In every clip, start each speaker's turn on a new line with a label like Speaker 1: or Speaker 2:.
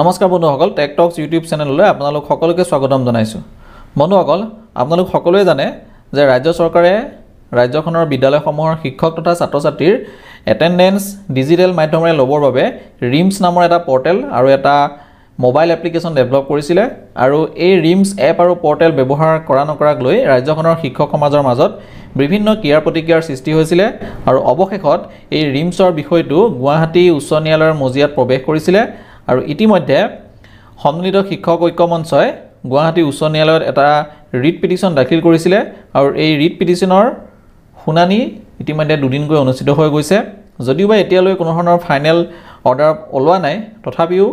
Speaker 1: নমস্কাৰ বন্ধুসকল টেকটক্স ইউটিউব চেনেললৈ আপোনালোক সকলোকে স্বাগতম জনাইছোঁ বন্ধুসকল আপোনালোক সকলোৱে জানে যে ৰাজ্য চৰকাৰে ৰাজ্যখনৰ বিদ্যালয়সমূহৰ শিক্ষক তথা ছাত্ৰ ছাত্ৰীৰ এটেণ্ডেঞ্চ ডিজিটেল মাধ্যমেৰে ল'বৰ বাবে ৰিমছ নামৰ এটা পৰ্টেল আৰু এটা মোবাইল এপ্লিকেশ্যন ডেভেলপ কৰিছিলে আৰু এই ৰিমছ এপ আৰু পৰ্টেল ব্যৱহাৰ কৰা নকৰাক লৈ ৰাজ্যখনৰ শিক্ষক সমাজৰ মাজত বিভিন্ন ক্ৰিয়াৰ প্ৰতিক্ৰিয়াৰ সৃষ্টি হৈছিলে আৰু অৱশেষত এই ৰিমছৰ বিষয়টো গুৱাহাটী উচ্চ ন্যায়ালয়ৰ মজিয়াত প্ৰৱেশ কৰিছিলে আৰু ইতিমধ্যে সন্মিলিত শিক্ষক ঐক্য মঞ্চই গুৱাহাটী উচ্চ ন্যায়ালয়ত এটা ৰিট পিটিশ্যন দাখিল কৰিছিলে আৰু এই ৰিট পিটিশ্যনৰ শুনানি ইতিমধ্যে দুদিনকৈ অনুষ্ঠিত হৈ গৈছে যদিওবা এতিয়ালৈ কোনো ধৰণৰ ফাইনেল অৰ্ডাৰ ওলোৱা নাই তথাপিও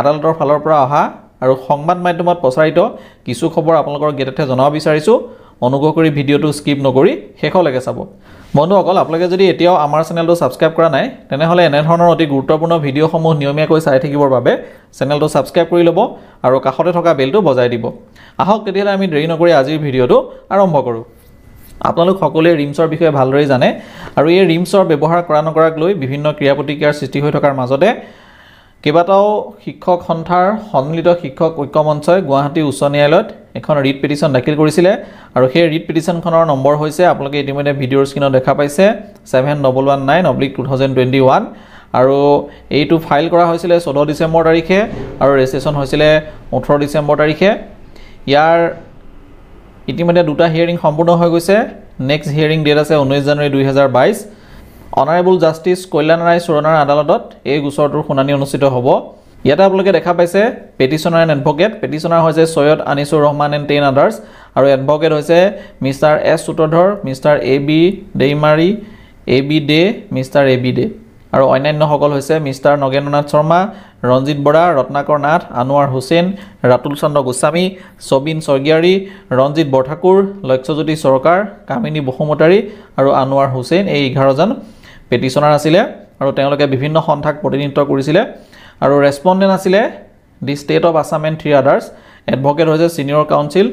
Speaker 1: আদালতৰ ফালৰ পৰা অহা আৰু সংবাদ মাধ্যমত প্ৰচাৰিত কিছু খবৰ আপোনালোকৰ গেটতহে জনাব বিচাৰিছোঁ অনুগ্ৰহ কৰি ভিডিঅ'টো স্কিপ নকৰি শেষলৈকে চাব বন্ধুসকল আপোনালোকে যদি এতিয়াও আমাৰ চেনেলটো ছাবস্ক্ৰাইব কৰা নাই তেনেহ'লে এনেধৰণৰ অতি গুৰুত্বপূৰ্ণ ভিডিঅ'সমূহ নিয়মীয়াকৈ চাই থাকিবৰ বাবে চেনেলটো ছাবস্ক্ৰাইব কৰি ল'ব আৰু কাষতে থকা বেলটো বজাই দিব আহক তেতিয়াহ'লে আমি দেৰি নকৰি আজিৰ ভিডিঅ'টো আৰম্ভ কৰোঁ আপোনালোক সকলোৱে ৰিমছৰ বিষয়ে ভালদৰেই জানে আৰু এই ৰিমছৰ ব্যৱহাৰ কৰা নকৰাক লৈ বিভিন্ন ক্ৰিয়া প্ৰতিক্ৰিয়াৰ সৃষ্টি হৈ থকাৰ মাজতে কেইবাটাও শিক্ষক সন্থাৰ সন্মিলিত শিক্ষক ঐক্য মঞ্চই গুৱাহাটী উচ্চ ন্যায়ালয়ত এখন ৰিট পিটিশ্যন দাখিল কৰিছিলে আৰু সেই ৰিট পিটিশ্যনখনৰ নম্বৰ হৈছে আপোনালোকে ইতিমধ্যে ভিডিঅ'ৰ স্ক্ৰীণত দেখা পাইছে seven double one nine oblique two thousand twenty one আৰু এইটো ফাইল কৰা হৈছিলে চৈধ্য ডিচেম্বৰ তাৰিখে আৰু ৰেজিষ্ট্ৰেশ্যন হৈছিলে ওঠৰ ডিচেম্বৰ তাৰিখে ইয়াৰ ইতিমধ্যে দুটা হিয়াৰিং সম্পূৰ্ণ হৈ গৈছে নেক্সট হিয়াৰিং ডেট আছে ঊনৈছ জানুৱাৰী দুহেজাৰ বাইছ অনাৰেবল জাষ্টিচ কল্যাণ ৰায় চুৰণাৰ আদালতত এই গোচৰটোৰ শুনানি অনুষ্ঠিত হ'ব ইয়াতে আপোনালোকে দেখা পাইছে পেটিশ্যনাৰ এণ্ড এডভকেট পেটিশ্যনাৰ হৈছে Syed Anisur Rahman and ten others আৰু এডভকেট হৈছে mister S Sutradhar mister A B Deimary A B De mister A B De আৰু অন্যান্যসকল হৈছে মিষ্টাৰ নগেন্দ্ৰনাথ শৰ্মা ৰঞ্জিত বৰা ৰত্নাকৰ নাথ আনোৱাৰ হুছেইন ৰাতুল চন্দ্ৰ গোস্বামী ছবিন স্বৰ্গীয়াৰী ৰঞ্জিত বৰঠাকুৰ লক্ষ্যজ্যোতি চৰকাৰ কামিনী বসুমতাৰী আৰু আনোৱাৰ হুছেইন এই এঘাৰজন পেটিশ্যনাৰ আছিলে আৰু তেওঁলোকে বিভিন্ন সন্থাক প্ৰতিনিধিত্ব কৰিছিলে আৰু ৰেচপণ্ডেণ্ট আছিলে the State of Assam and three others advocate হৈছে senior counsel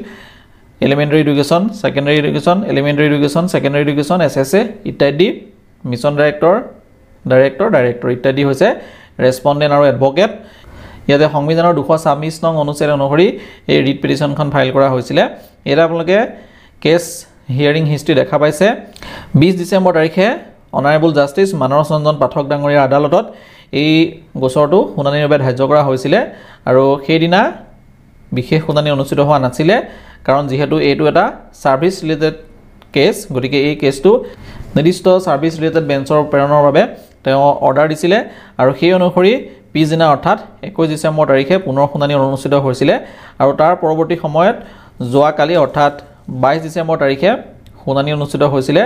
Speaker 1: elementary education secondary education elementary education secondary education SSA এছ এ ইত্যাদি মিছন ডাইৰেক্টৰ ডাইৰেক্টৰ ডাইৰেক্টৰ ইত্যাদি হৈছে ৰেচপণ্ডেণ্ট আৰু এডভকেট ইয়াতে সংবিধানৰ দুশ ছাব্বিছ নং অনুচ্ছেদ অনুসৰি এই ৰিট পিটিশ্যনখন ফাইল কৰা হৈছিলে ইয়াতে আপোনালোকে কেছ হিয়াৰিং হিষ্ট্ৰী দেখা পাইছে বিছ ডিচেম্বৰ তাৰিখে অনাৰেবল জাষ্টিছ মানস ৰঞ্জন পাঠক ডাঙৰীয়াৰ আদালতত এই গোচৰটো শুনানিৰ বাবে ধাৰ্য কৰা হৈছিলে আৰু সেইদিনা বিশেষ শুনানি অনুষ্ঠিত হোৱা নাছিলে কাৰণ যিহেতু এইটো এটা ছাৰ্ভিচ ৰিলেটেড কেছ গতিকে এই কেছটো নিৰ্দিষ্ট ছাৰ্ভিচ ৰিলেটেড বেঞ্চৰ প্ৰেৰণৰ বাবে তেওঁ অৰ্ডাৰ দিছিলে আৰু সেই অনুসৰি পিছদিনা অৰ্থাৎ একৈছ ডিচেম্বৰ তাৰিখে পুনৰ শুনানি অনুষ্ঠিত হৈছিলে আৰু তাৰ পৰৱৰ্তী সময়ত যোৱাকালি অৰ্থাৎ বাইছ ডিচেম্বৰ তাৰিখে শুনানি অনুষ্ঠিত হৈছিলে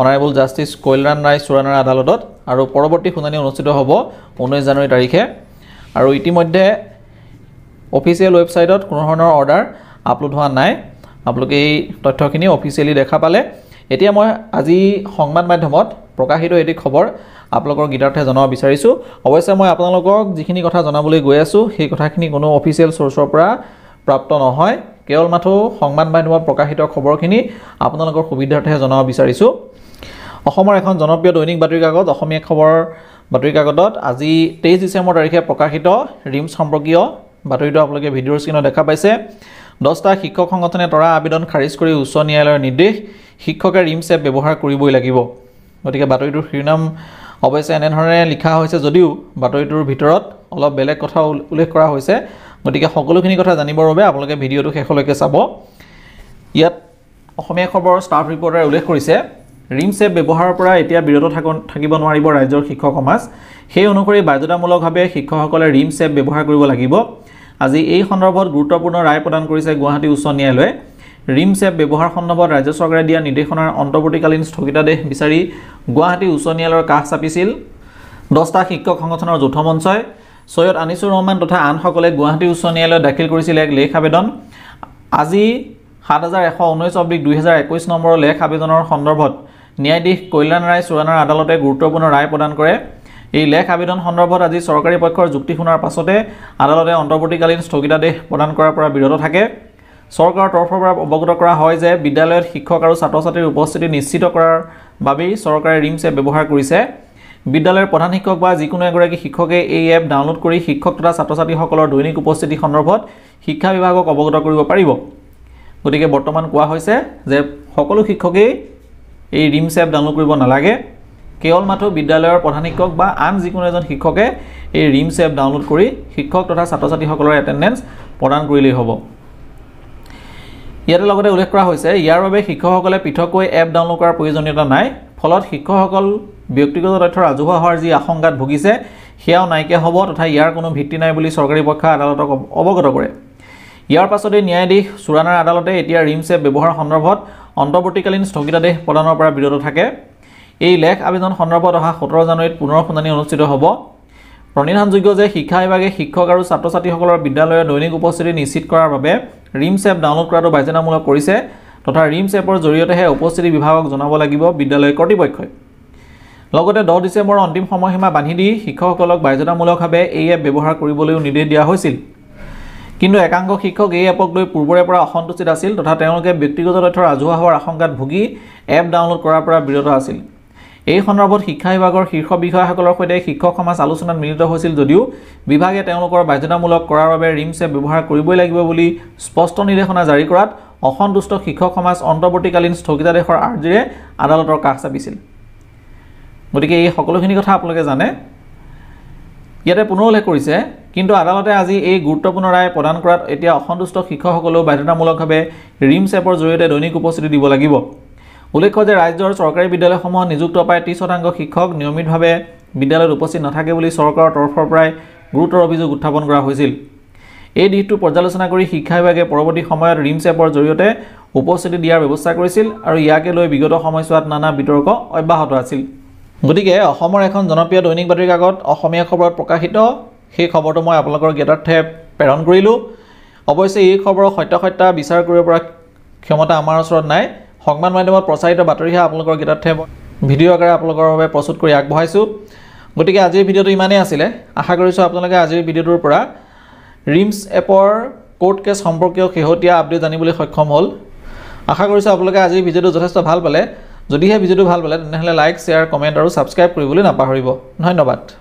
Speaker 1: অনাৰেবল জাষ্টিছ কল্যাণ ৰায় চুড়ানাৰ আদালতত আৰু পৰৱৰ্তী শুনানি অনুষ্ঠিত হব ঊনৈছ জানুৱাৰী তাৰিখে আৰু ইতিমধ্যে অফিচিয়েল ৱেবছাইটত কোনো ধৰণৰ অৰ্ডাৰ আপলোড হোৱা নাই আপোনালোকে এই তথ্যখিনি অফিচিয়েলি দেখা পালে এতিয়া মই আজি সংবাদ মাধ্যমত প্ৰকাশিত এটি খবৰ আপোনালোকৰ গীতাৰ্থে জনাব বিচাৰিছোঁ অৱশ্যে মই আপোনালোকক যিখিনি কথা জনাবলৈ গৈ আছোঁ সেই কথাখিনি কোনো অফিচিয়েল চ'ৰ্চৰ পৰা প্ৰাপ্ত নহয় কেৱল মাথো সংবাদ মাধ্যমত প্ৰকাশিত খবৰখিনি আপোনালোকৰ সুবিধাৰ্থে জনাব বিচাৰিছোঁ অসমৰ এখন জনপ্ৰিয় দৈনিক বাতৰি কাকত অসমীয়া খবৰৰ বাতৰি কাকতত আজি তেইছ ডিচেম্বৰ তাৰিখে প্ৰকাশিত ৰিমছ সম্পৰ্কীয় বাতৰিটো আপোনালোকে ভিডিঅ'ৰ স্ক্ৰীণত দেখা পাইছে দহটা শিক্ষক সংগঠনে তৰা আবেদন খাৰিজ কৰি উচ্চ ন্যায়ালয়ৰ নিৰ্দেশ শিক্ষকে ৰিমছ এপ ব্যৱহাৰ কৰিবই লাগিব গতিকে বাতৰিটোৰ শিৰোনাম অৱশ্যে এনেধৰণে লিখা হৈছে যদিও বাতৰিটোৰ ভিতৰত অলপ বেলেগ কথা উল্লেখ কৰা হৈছে গতিকে সকলোখিনি কথা জানিবৰ বাবে আপোনালোকে ভিডিঅ'টো শেষলৈকে চাব ইয়াত অসমীয়া খবৰৰ ষ্টাফ ৰিপৰ্টাৰে উল্লেখ কৰিছে ৰিমছ এপ ব্যৱহাৰৰ পৰা এতিয়া বিৰত থাক থাকিব নোৱাৰিব ৰাজ্যৰ শিক্ষক সমাজ সেই অনুসৰি বাধ্যতামূলকভাৱে শিক্ষকসকলে ৰিমছ এপ ব্যৱহাৰ কৰিব লাগিব আজি এই সন্দৰ্ভত গুৰুত্বপূৰ্ণ ৰায় প্ৰদান কৰিছে গুৱাহাটী উচ্চ ন্যায়ালয়ে ৰিমছ এপ ব্যৱহাৰ সন্দৰ্ভত ৰাজ্য চৰকাৰে দিয়া নিৰ্দেশনাৰ অন্তৱৰ্তীকালীন স্থগিতাদেশ বিচাৰি গুৱাহাটী উচ্চ ন্যায়ালয়ৰ কাষ চাপিছিল দহটা শিক্ষক সংগঠনৰ যৌথ মঞ্চই ছৈয়দ আনিছুৰ ৰহমান তথা আনসকলে গুৱাহাটী উচ্চ ন্যায়ালয়ত দাখিল কৰিছিল এক লেখ আবেদন আজি সাত হাজাৰ এশ ঊনৈছ অব্দিক দুহেজাৰ একৈছ নম্বৰৰ লেখ আবেদনৰ সন্দৰ্ভত ন্যায়াধীশ কল্যাণ ৰায় চুৰাণৰ আদালতে গুৰুত্বপূৰ্ণ ৰায় প্ৰদান কৰে এই লেখ আবেদন সন্দৰ্ভত আজি চৰকাৰী পক্ষৰ যুক্তি শুনাৰ পাছতে আদালতে অন্তৱৰ্তীকালীন স্থগিতাদেশ প্ৰদান কৰাৰ পৰা বিৰত থাকে চৰকাৰৰ তৰফৰ পৰা অৱগত কৰা হয় যে বিদ্যালয়ত শিক্ষক আৰু ছাত্ৰ ছাত্ৰীৰ উপস্থিতি নিশ্চিত কৰাৰ বাবেই চৰকাৰে ৰিমছ এপ ব্যৱহাৰ কৰিছে বিদ্যালয়ৰ প্ৰধান শিক্ষক বা যিকোনো এগৰাকী শিক্ষকে এই এপ ডাউনলোড কৰি শিক্ষক তথা ছাত্ৰ ছাত্ৰীসকলৰ দৈনিক উপস্থিতি সন্দৰ্ভত শিক্ষা বিভাগক অৱগত কৰিব পাৰিব গতিকে বৰ্তমান কোৱা হৈছে যে সকলো শিক্ষকেই এই ৰিমছ এপ ডাউনলোড কৰিব নালাগে কেৱল মাথো বিদ্যালয়ৰ প্ৰধান শিক্ষক বা আন যিকোনো এজন শিক্ষকে এই ৰিমছ এপ ডাউনলোড কৰি শিক্ষক তথা ছাত্ৰ ছাত্ৰীসকলৰ এটেণ্ডেঞ্চ প্ৰদান কৰিলেই হ'ব ইয়াতে লগতে উল্লেখ কৰা হৈছে ইয়াৰ বাবে শিক্ষকসকলে পৃথককৈ এপ ডাউনলোড কৰাৰ প্ৰয়োজনীয়তা নাই ফলত শিক্ষকসকল ব্যক্তিগত তথ্য ৰাজহুৱা হোৱাৰ যি আশংকাত ভুগিছে সেয়াও নাইকিয়া হ'ব তথা ইয়াৰ কোনো ভিত্তি নাই বুলি চৰকাৰী পক্ষই আদালতক অৱগত কৰে ইয়াৰ পাছতেই ন্যায়াধীশ চুৰাণাৰ আদালতে এতিয়া ৰিমছ এপ ব্যৱহাৰ সন্দৰ্ভত অন্তৱৰ্তীকালীন স্থগিতাদেশ প্ৰদানৰ পৰা বিৰত থাকে এই লেখ আবেদন সন্দৰ্ভত অহা সোতৰ জানুৱাৰীত পুনৰ শুনানি অনুষ্ঠিত হ'ব প্ৰণিধানযোগ্য যে শিক্ষা বিভাগে শিক্ষক আৰু ছাত্ৰ ছাত্ৰীসকলৰ বিদ্যালয়ৰ দৈনিক উপস্থিতি নিশ্চিত কৰাৰ বাবে ৰিমছ এপ ডাউনলোড কৰাটো বাধ্যতামূলক কৰিছে তথা ৰিমছ এপৰ জৰিয়তেহে উপস্থিতি বিভাগক জনাব লাগিব বিদ্যালয় কৰ্তৃপক্ষই লগতে দহ ডিচেম্বৰৰ অন্তিম সময়সীমা বান্ধি দি শিক্ষকসকলক বাধ্যতামূলকভাৱে এই এপ ব্যৱহাৰ কৰিবলৈও নিৰ্দেশ দিয়া হৈছিল কিন্তু একাংশ শিক্ষক এই এপক লৈ পূৰ্বৰে পৰা অসন্তুষ্টিত আছিল তথা তেওঁলোকে ব্যক্তিগত তথ্য ৰাজহুৱা হোৱাৰ আশংকাত ভুগি এপ ডাউনলোড কৰাৰ পৰা বিৰত আছিল এই সন্দৰ্ভত শিক্ষা বিভাগৰ শীৰ্ষ বিষয়াসকলৰ সৈতে শিক্ষক সমাজ আলোচনাত মিলিত হৈছিল যদিও বিভাগে তেওঁলোকৰ বাধ্যতামূলক কৰাৰ বাবে ৰিমছে ব্যৱহাৰ কৰিবই লাগিব বুলি স্পষ্ট নিৰ্দেশনা জাৰি কৰাত অসন্তুষ্ট শিক্ষক সমাজ অন্তৱৰ্তীকালীন স্থগিতাদেশৰ আৰ্জিৰে আদালতৰ কাষ চাপিছিল গতিকে এই সকলোখিনি কথা আপোনালোকে জানে ইয়াতে পুনৰ উল্লেখ কৰিছে কিন্তু আদালতে আজি এই গুৰুত্বপূৰ্ণ ৰায় প্ৰদান কৰাত এতিয়া অসন্তুষ্ট শিক্ষকসকলেও বাধ্যতামূলকভাৱে ৰিমছ এপৰ জৰিয়তে দৈনিক উপস্থিতি দিব লাগিব উল্লেখ্য যে ৰাজ্যৰ চৰকাৰী বিদ্যালয়সমূহত নিযুক্ত প্ৰায় ত্ৰিছ শতাংশ শিক্ষক নিয়মিতভাৱে বিদ্যালয়ত উপস্থিত নাথাকে বুলি চৰকাৰৰ তৰফৰ পৰাই গুৰুতৰ অভিযোগ উত্থাপন কৰা হৈছিল এই দিশটো পৰ্যালোচনা কৰি শিক্ষা বিভাগে পৰৱৰ্তী সময়ত ৰিমছ এপৰ জৰিয়তে উপস্থিতি দিয়াৰ ব্যৱস্থা কৰিছিল আৰু ইয়াকে লৈ বিগত সময়ছোৱাত নানা বিতৰ্ক অব্যাহত আছিল গতিকে অসমৰ এখন জনপ্ৰিয় দৈনিক বাতৰি কাকত অসমীয়া খবৰত প্ৰকাশিত সেই খবৰটো মই আপোনালোকৰ জ্ঞাতাৰ্থে প্ৰেৰণ কৰিলোঁ অৱশ্যে এই খবৰৰ সত্যসত্যা বিচাৰ কৰিব পৰা ক্ষমতা আমাৰ ওচৰত নাই সংবাদ মাধ্যমত প্ৰচাৰিত বাতৰিহে আপোনালোকৰ জ্ঞাতাৰ্থে ভিডিঅ' আকাৰে আপোনালোকৰ বাবে প্ৰস্তুত কৰি আগবঢ়াইছোঁ গতিকে আজিৰ ভিডিঅ'টো ইমানেই আছিলে আশা কৰিছোঁ আপোনালোকে আজিৰ ভিডিঅ'টোৰ পৰা ৰিমছ এপৰ কোৰ্ট কেছ সম্পৰ্কীয় শেহতীয়া আপডেট জানিবলৈ সক্ষম হ'ল আশা কৰিছোঁ আপোনালোকে আজিৰ ভিডিঅ'টো যথেষ্ট ভাল পালে যদিহে ভিডিওটো ভাল পালে তেনেহ'লে লাইক শ্বেয়াৰ কমেণ্ট আৰু ছাবস্ক্ৰাইব কৰিবলৈ নাপাহৰিব ধন্যবাদ